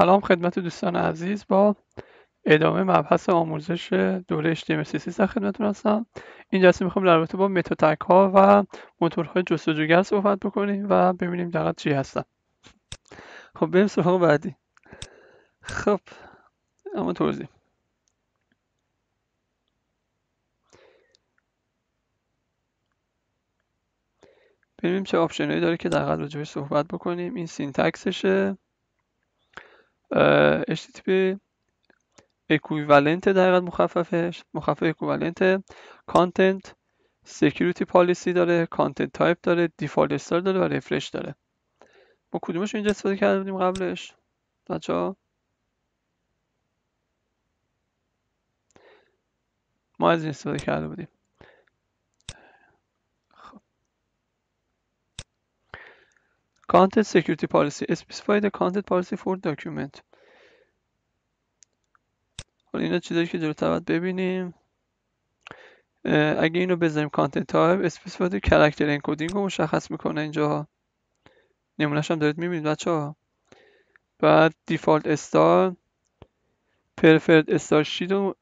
سلام خدمت دوستان عزیز با ادامه مبحث آموزش دوره html CSS در خدمتتون هستم این جلسه میخوام در رابطه با متاتک ها و موتورهای جستجوگر صحبت بکنیم و ببینیم دقیق چی هستن خب بریم سراغ بعدی خب اما توضیح ببینیم چه آپشنهایی داره که در راجبش صحبت بکنیم این سینتکسشه HTTP اکویولنت در مخففش مخفف اکویولنت کانتنت سکیوریتی پالیسی داره کانتنت تایپ داره دیفالت استار داره و رفرش داره ما کدومش اینجا استفاده کرده بودیم قبلش بچه ما از این استفاده کرده بودیم خب. Content Security Policy Specify the Content Policy for Document حالا اینا چیزایی که جلو باید ببینیم اگه اینو بذاریم کانتنت تایپ اسپسیفایت کرکتر انکودینگ رو مشخص میکنه اینجا. نمونهش هم دارید میبینید بچه ها بعد دیفالت استار پرفرد استار شید رو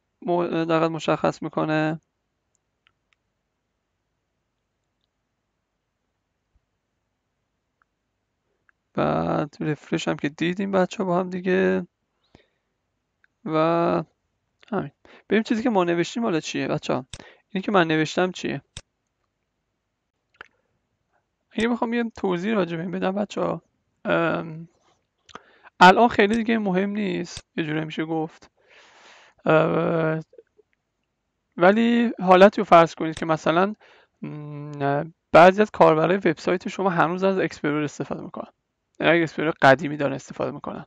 دقیقا مشخص میکنه بعد رفرش هم که دیدیم بچه ها با هم دیگه و همین آره. چیزی که ما نوشتیم حالا چیه بچه ها اینی که من نوشتم چیه اگه بخوام یه توضیح راجع به این بدم بچه ها الان خیلی دیگه مهم نیست یه میشه گفت ولی حالتی رو فرض کنید که مثلا بعضی از کاربرای وبسایت شما هنوز از اکسپلور استفاده میکنن یعنی اگه اکسپلور قدیمی دارن استفاده میکنن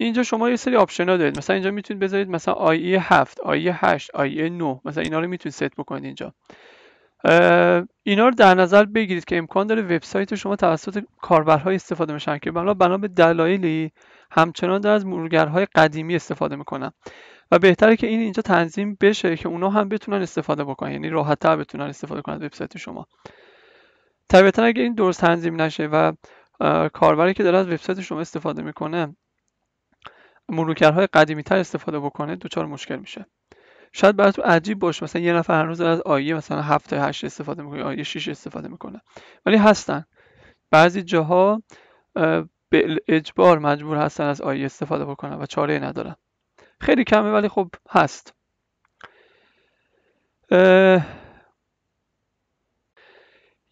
اینجا شما یه سری آپشن ها دارید مثلا اینجا میتونید بذارید مثلا آی 7 آی 8 آی 9 مثلا اینا رو میتونید ست بکنید اینجا اینا رو در نظر بگیرید که امکان داره وبسایت شما توسط کاربرهای استفاده بشن که بنا به دلایلی همچنان در از مرورگرهای قدیمی استفاده میکنن و بهتره که این اینجا تنظیم بشه که اونا هم بتونن استفاده بکنن یعنی راحت تر بتونن استفاده کنن وبسایت شما طبیعتا اگه این درست تنظیم نشه و کاربری که داره از وبسایت شما استفاده میکنه مرورگرهای قدیمی تر استفاده بکنه دچار مشکل میشه شاید براتون عجیب باشه مثلا یه نفر هنوز از آیه مثلا 7 تا 8 استفاده میکنه آیه 6 استفاده میکنه ولی هستن بعضی جاها به اجبار مجبور هستن از آیه استفاده بکنن و چاره ندارن خیلی کمه ولی خب هست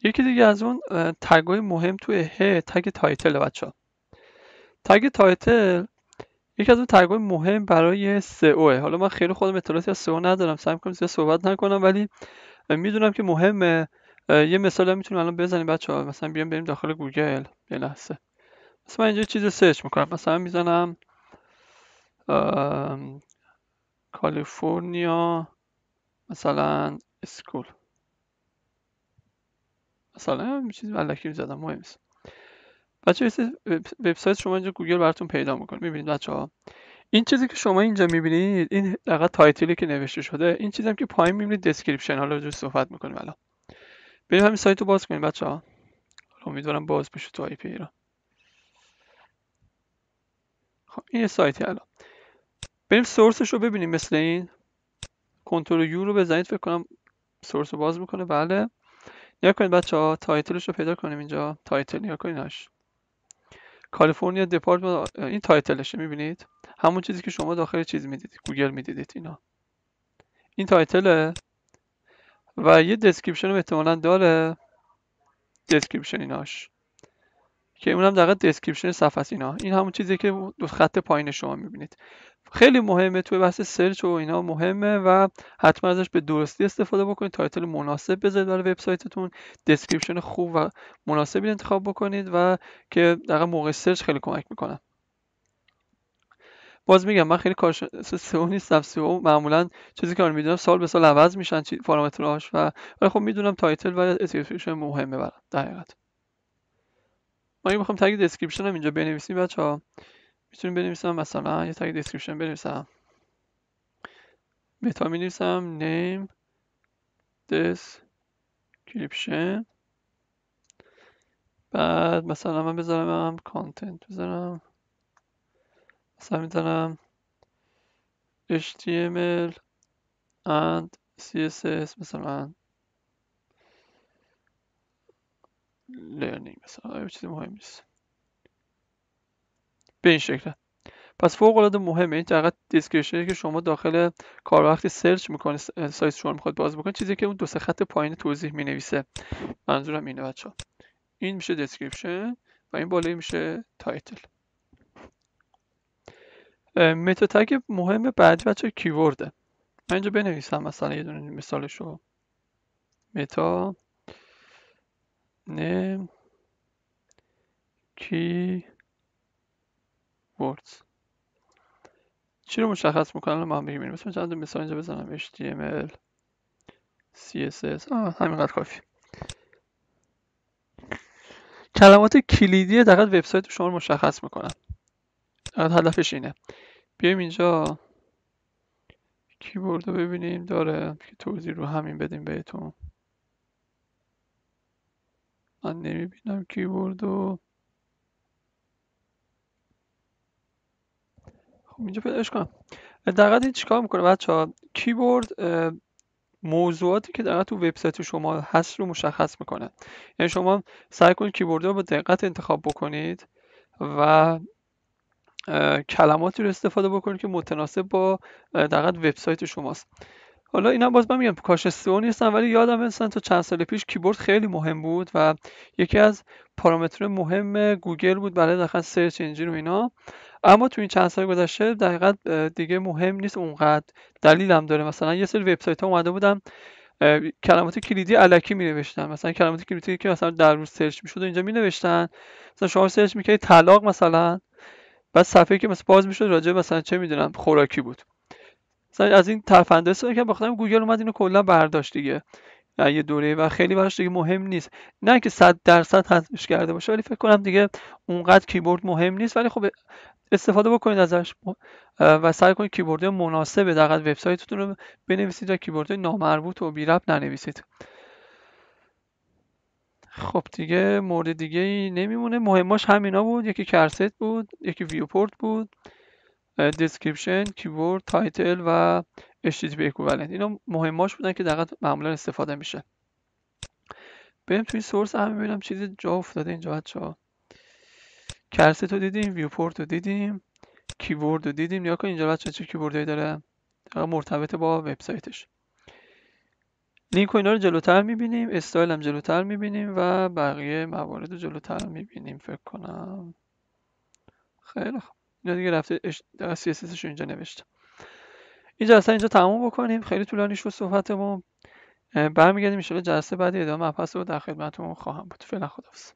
یکی دیگه از اون تگای مهم توی ه تگ تایتل بچه ها تگ تایتل یکی از اون تگای مهم برای سئو حالا من خیلی خودم اطلاعاتی از سئو ندارم سعی میکنم زیاد صحبت نکنم ولی میدونم که مهمه یه مثال هم میتونیم الان بزنیم بچه ها مثلا بیام بریم داخل گوگل یه لحظه مثلا من اینجا چیز سرچ میکنم مثلا میزنم کالیفرنیا مثلا اسکول مثلا چیزی علکی زدم مهم نیست بچه وبسایت شما اینجا گوگل براتون پیدا میکنه میبینید بچه ها این چیزی که شما اینجا میبینید این دقیقا تایتلی که نوشته شده این چیزی هم که پایین میبینید دسکریپشن حالا جو صحبت میکنیم الان بریم همین سایت رو باز کنیم بچه ها امیدوارم باز بشه تو آی پی ایران خب این سایت سایتی الان بریم سورسش رو ببینیم مثل این کنترل یو رو بزنید فکر کنم سورس رو باز میکنه بله نیا کنید بچه ها تایتلش رو پیدا کنیم اینجا تایتل نیا کنید کالیفرنیا دپارتمنت این تایتلشه میبینید همون چیزی که شما داخل چیز میدیدید گوگل میدیدید اینا این تایتله و یه دسکریپشن هم احتمالا داره دسکریپشن ایناش که اونم دقیقا دسکریپشن صفحه اینا این همون چیزی که دو خط پایین شما میبینید خیلی مهمه توی بحث سرچ و اینا مهمه و حتما ازش به درستی استفاده بکنید تایتل مناسب بذارید برای وبسایتتون دسکریپشن خوب و مناسبی انتخاب بکنید و که در موقع سرچ خیلی کمک میکنه باز میگم من خیلی کارشناس سئو نیستم سئو معمولا چیزی که من میدونم سال به سال عوض میشن پارامترهاش و ولی خب میدونم تایتل و اسکریپشن مهمه برای در ما میخوام تگ دسکریپشن هم اینجا بنویسیم بچه‌ها میتونیم بنویسم مثلا یه تگ دیسکریپشن بنویسم متا نویسم name دیسکریپشن بعد مثلا من بذارم هم کانتنت بذارم مثلا میزنم HTML and CSS مثلا learning مثلا یه چیز مهم نیست به این شکل پس فوق العاده مهمه این فقط دیسکریشنی که شما داخل کار وقتی سرچ میکنه سایت شما میخواد باز بکنه چیزی که اون دو سه خط پایین توضیح مینویسه منظورم اینه بچه این میشه دیسکریپشن و این بالایی میشه تایتل متا تگ مهم بعد بچه کیورده من اینجا بنویسم مثلا یه دونه مثالشو متا نم کی words چی رو مشخص میکنن الان ما هم مثلا چند مثال اینجا بزنم HTML CSS آه همینقدر کافی کلمات کلیدی دقیقا وبسایت شما رو مشخص میکنن دقیقا هدفش اینه بیایم اینجا کیبورد رو ببینیم داره که توضیح رو همین بدیم بهتون من نمیبینم کیبورد رو خب اینجا پیداش کنم این چیکار میکنه بچه ها کیبورد موضوعاتی که دقیقا تو وبسایت شما هست رو مشخص میکنه یعنی شما سعی کنید کیبورد رو با دقت انتخاب بکنید و کلماتی رو استفاده بکنید که متناسب با دقیقا وبسایت شماست حالا اینا باز من میگم کاش سئو نیستن ولی یادم مثلا تا چند سال پیش کیبورد خیلی مهم بود و یکی از پارامتر مهم گوگل بود برای داخل سرچ انجین و اینا اما تو این چند سال گذشته دقیقا دیگه مهم نیست اونقدر دلیلم داره مثلا یه سری وبسایت ها اومده بودم کلمات کلیدی علکی می نوشتن مثلا کلمات کلیدی که مثلا در روز سرچ میشد و اینجا می نوشتن مثلا شما سرچ میکنید طلاق مثلا بعد صفحه که مثلا باز میشد راجع مثلا چه میدونم خوراکی بود مثلا از این ترفنده استفاده کردم بخاطر گوگل اومد اینو کلا برداشت دیگه یه دوره و خیلی براش دیگه مهم نیست نه که صد درصد حذفش کرده باشه ولی فکر کنم دیگه اونقدر کیبورد مهم نیست ولی خب استفاده بکنید ازش و سعی کنید کیبورد مناسب در وبسایتتون رو بنویسید و کیبورد نامربوط و بی ربط ننویسید خب دیگه مورد دیگه نمیمونه مهماش همینا بود یکی کرست بود یکی ویوپورت بود دسکریپشن کیبورد تایتل و HTTP equivalent اینو مهماش بودن که دقیقا معمولا استفاده میشه بریم توی سورس هم ببینم چیزی جا افتاده اینجا بچه ها کرسه دیدیم ویوپورت رو دیدیم کیورد رو دیدیم یا کن اینجا بچه چه هایی داره مرتبط با وبسایتش لینک و اینا رو جلوتر میبینیم استایل هم جلوتر میبینیم و بقیه موارد رو جلوتر میبینیم فکر کنم خیلی خوب اینا دیگه رفته اش... CSS رو اینجا نوشتم این جلسه اینجا تموم بکنیم خیلی طولانی شد صحبتمون برمیگردیم ان جلسه بعدی ادامه مبحث رو در خدمتتون خواهم بود فعلا خداحافظ